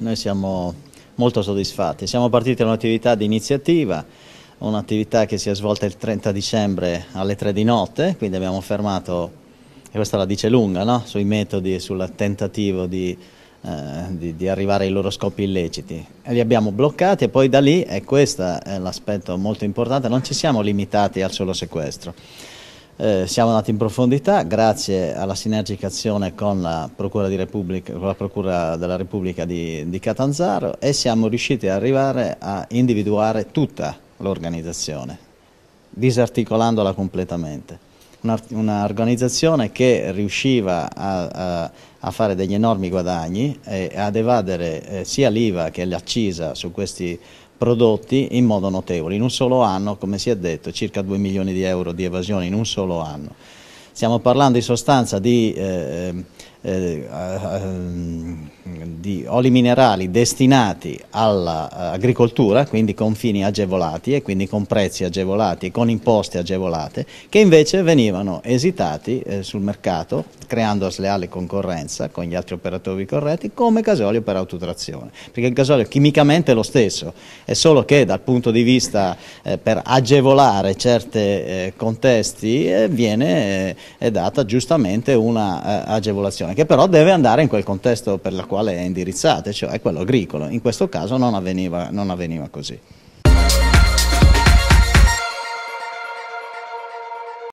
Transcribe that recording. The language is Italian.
Noi siamo molto soddisfatti, siamo partiti da un'attività di iniziativa, un'attività che si è svolta il 30 dicembre alle 3 di notte, quindi abbiamo fermato, e questa la dice lunga, no? sui metodi e sul tentativo di, eh, di, di, arrivare ai loro scopi illeciti. E li abbiamo bloccati e poi da lì, e questo è l'aspetto molto importante, non ci siamo limitati al solo sequestro. Eh, siamo andati in profondità grazie alla sinergica azione con la Procura, con la Procura della Repubblica di, di Catanzaro e siamo riusciti ad arrivare a individuare tutta l'organizzazione, disarticolandola completamente un'organizzazione un che riusciva a, a, a, fare degli enormi guadagni e ad evadere eh, sia l'IVA che l'accisa su questi prodotti in modo notevole, in un solo anno come si è detto circa 2 milioni di euro di evasione in un solo anno. Stiamo parlando in sostanza di eh, ehm, eh, di oli minerali destinati all'agricoltura, quindi con fini agevolati e quindi con prezzi agevolati e con imposte agevolate, che invece venivano esitati eh, sul mercato creando sleale concorrenza con gli altri operatori corretti come gasolio per autotrazione, perché il gasolio chimicamente è lo stesso, è solo che dal punto di vista eh, per agevolare certi eh, contesti eh, viene eh, data giustamente una eh, agevolazione che però deve andare in quel contesto per la quale è indirizzate, cioè quello agricolo. In questo caso non avveniva, non avveniva così.